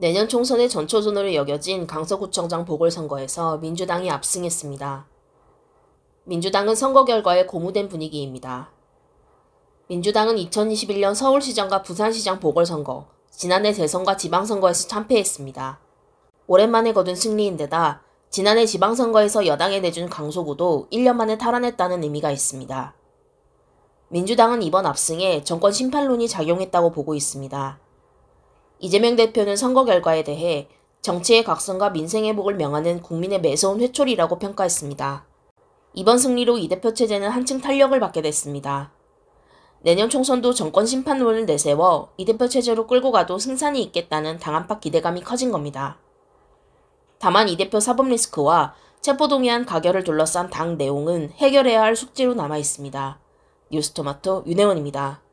내년 총선의 전초전으로 여겨진 강서구청장 보궐선거에서 민주당이 압승했습니다. 민주당은 선거 결과에 고무된 분위기입니다. 민주당은 2021년 서울시장과 부산시장 보궐선거, 지난해 대선과 지방선거에서 참패했습니다. 오랜만에 거둔 승리인데다 지난해 지방선거에서 여당에 내준 강서구도 1년 만에 탈환했다는 의미가 있습니다. 민주당은 이번 압승에 정권 심판론이 작용했다고 보고 있습니다. 이재명 대표는 선거 결과에 대해 정치의 각성과 민생 회복을 명하는 국민의 매서운 회초리라고 평가했습니다. 이번 승리로 이 대표 체제는 한층 탄력을 받게 됐습니다. 내년 총선도 정권 심판론을 내세워 이 대표 체제로 끌고 가도 승산이 있겠다는 당한파 기대감이 커진 겁니다. 다만 이 대표 사법 리스크와 체포동의안 가결을 둘러싼 당 내용은 해결해야 할 숙제로 남아 있습니다. 뉴스토마토 윤혜원입니다.